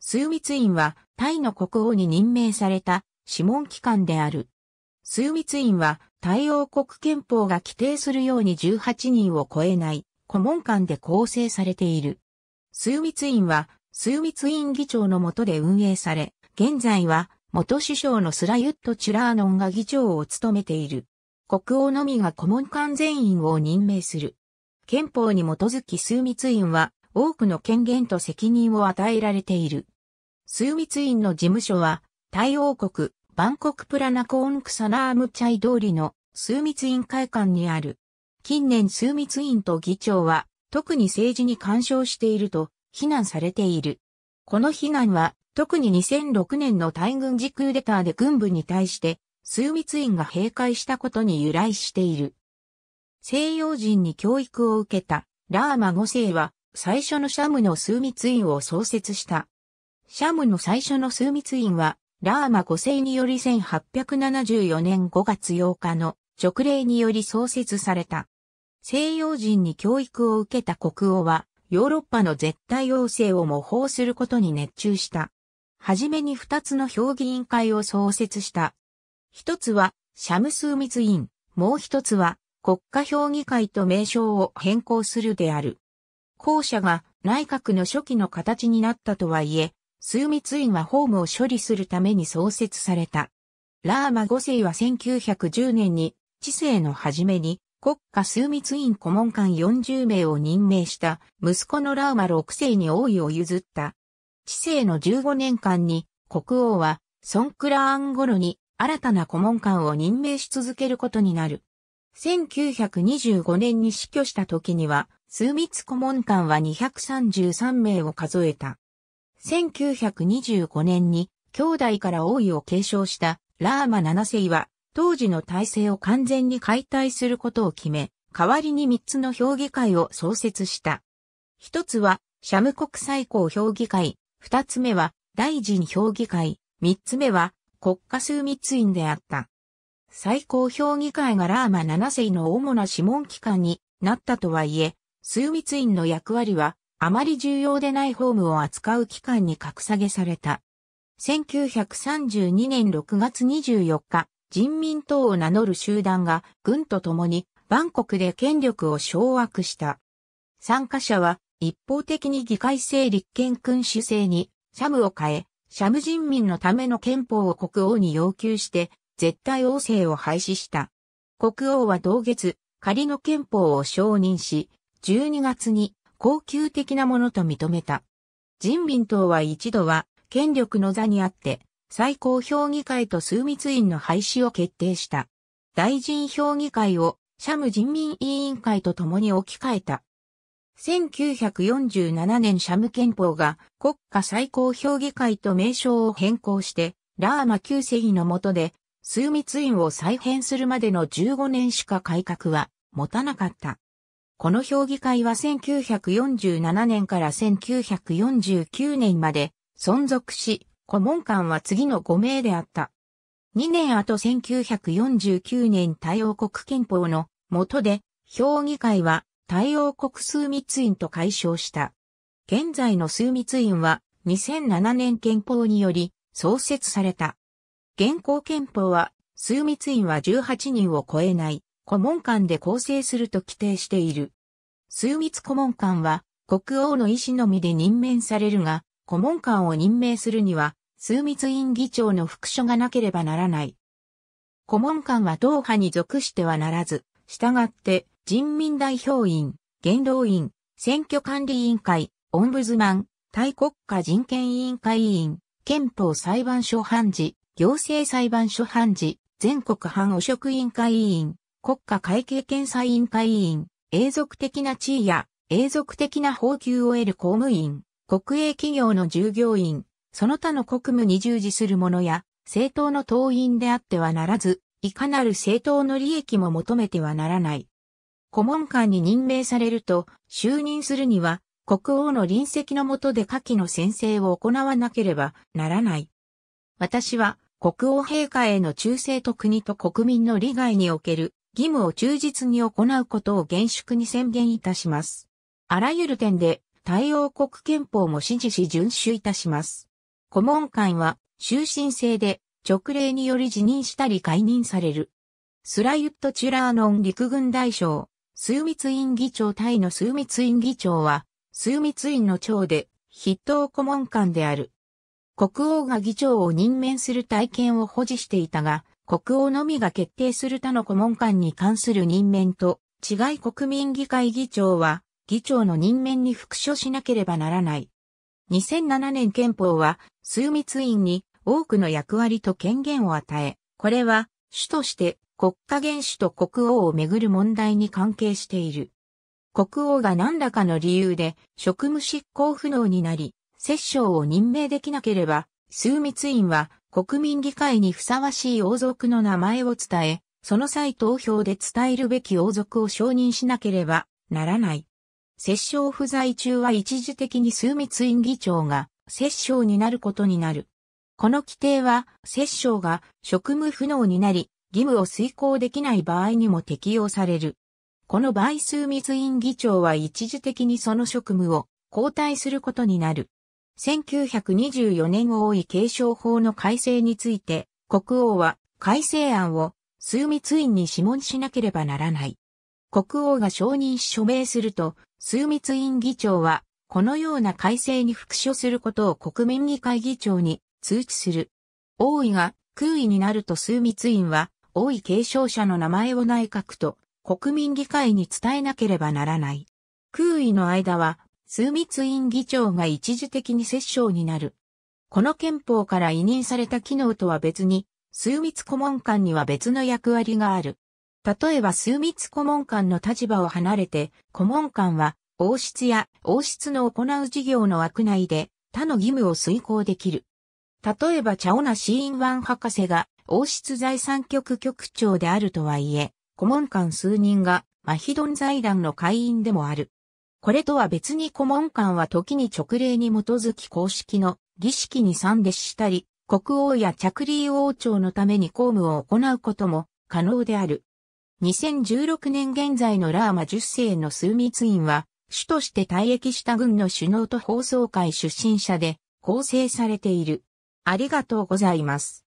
ツ密院はタイの国王に任命された諮問機関である。ツ密院はイ王国憲法が規定するように18人を超えない顧問官で構成されている。ツ密院はツ密院議長の下で運営され、現在は元首相のスラユット・チュラーノンが議長を務めている。国王のみが顧問官全員を任命する。憲法に基づきツ密院は多くの権限と責任を与えられている。数密院の事務所は、タイ王国、バンコクプラナコーンクサナームチャイ通りの数密院会館にある。近年数密院と議長は、特に政治に干渉していると、非難されている。この非難は、特に2006年の大軍事クーデターで軍部に対して、数密院が閉会したことに由来している。西洋人に教育を受けたラーマ5世は最初のシャムの枢密院を創設した。シャムの最初の枢密院は、ラーマ5世により1874年5月8日の直令により創設された。西洋人に教育を受けた国王は、ヨーロッパの絶対王政を模倣することに熱中した。はじめに二つの評議員会を創設した。一つは、シャム枢密院、もう一つは、国家評議会と名称を変更するである。後者が内閣の初期の形になったとはいえ、枢密院は法務を処理するために創設された。ラーマ5世は1910年に、知世の初めに国家枢密院顧問官40名を任命した息子のラーマ6世に王位を譲った。知世の15年間に国王はソンクラーン頃に新たな顧問官を任命し続けることになる。1925年に死去した時には数密顧問官は233名を数えた。1925年に兄弟から王位を継承したラーマ7世は当時の体制を完全に解体することを決め、代わりに3つの評議会を創設した。一つはシャム国最高評議会、二つ目は大臣評議会、三つ目は国家数密院であった。最高評議会がラーマ7世の主な諮問機関になったとはいえ、数密院の役割は、あまり重要でないホームを扱う機関に格下げされた。1932年6月24日、人民党を名乗る集団が軍と共にバンコクで権力を掌握した。参加者は一方的に議会制立憲君主制にシャムを変え、シャム人民のための憲法を国王に要求して絶対王政を廃止した。国王は同月、仮の憲法を承認し、12月に恒久的なものと認めた。人民党は一度は権力の座にあって最高評議会と枢密院の廃止を決定した。大臣評議会をシャム人民委員会と共に置き換えた。1947年シャム憲法が国家最高評議会と名称を変更して、ラーマ旧世紀の下で、枢密院を再編するまでの15年しか改革は持たなかった。この評議会は1947年から1949年まで存続し、顧問官は次の5名であった。2年後1949年対応国憲法の下で、評議会は対応国枢密院と解消した。現在の枢密院は2007年憲法により創設された。現行憲法は枢密院は18人を超えない。顧問官で構成すると規定している。枢密顧問官は、国王の意思のみで任命されるが、顧問官を任命するには、枢密院議長の副所がなければならない。顧問官は党派に属してはならず、従って人民代表院、元老院、選挙管理委員会、オンブズマン、対国家人権委員会委員、憲法裁判所判事、行政裁判所判事、全国反汚職委員会委員、国家会計検査委員会委員、永続的な地位や永続的な報給を得る公務員、国営企業の従業員、その他の国務に従事する者や、政党の党員であってはならず、いかなる政党の利益も求めてはならない。顧問官に任命されると、就任するには、国王の臨席の下で下記の宣誓を行わなければならない。私は、国王陛下への忠誠と国と国民の利害における義務を忠実に行うことを厳粛に宣言いたします。あらゆる点で、対応国憲法も支持し遵守いたします。顧問官は、終身制で、直令により辞任したり解任される。スラユット・チュラーノン陸軍大将、数密院議長タイの数密院議長は、数密院の長で、筆頭顧問官である。国王が議長を任命する体験を保持していたが、国王のみが決定する他の顧問官に関する任免と、違い国民議会議長は、議長の任免に復所しなければならない。2007年憲法は、枢密院に多くの役割と権限を与え、これは、主として国家元首と国王をめぐる問題に関係している。国王が何らかの理由で職務執行不能になり、摂政を任命できなければ、枢密院は国民議会にふさわしい王族の名前を伝え、その際投票で伝えるべき王族を承認しなければならない。摂政不在中は一時的に枢密院議長が摂政になることになる。この規定は、摂政が職務不能になり、義務を遂行できない場合にも適用される。この場合枢密院議長は一時的にその職務を交代することになる。1924年王位継承法の改正について、国王は改正案を枢密院に諮問しなければならない。国王が承認し署名すると、枢密院議長は、このような改正に復署することを国民議会議長に通知する。王位が空位になると枢密院は、王位継承者の名前を内閣と国民議会に伝えなければならない。空位の間は枢密院議長が一時的に摂政になる。この憲法から委任された機能とは別に、枢密顧問官には別の役割がある。例えば枢密顧問官の立場を離れて、顧問官は王室や王室の行う事業の枠内で他の義務を遂行できる。例えばチャオナシーンワン博士が王室財産局局長であるとはいえ、顧問官数人がマヒドン財団の会員でもある。これとは別に顧問官は時に直令に基づき公式の儀式に参列したり、国王や着理王朝のために公務を行うことも可能である。2016年現在のラーマ10世の枢密院は、主として退役した軍の首脳と法曹会出身者で構成されている。ありがとうございます。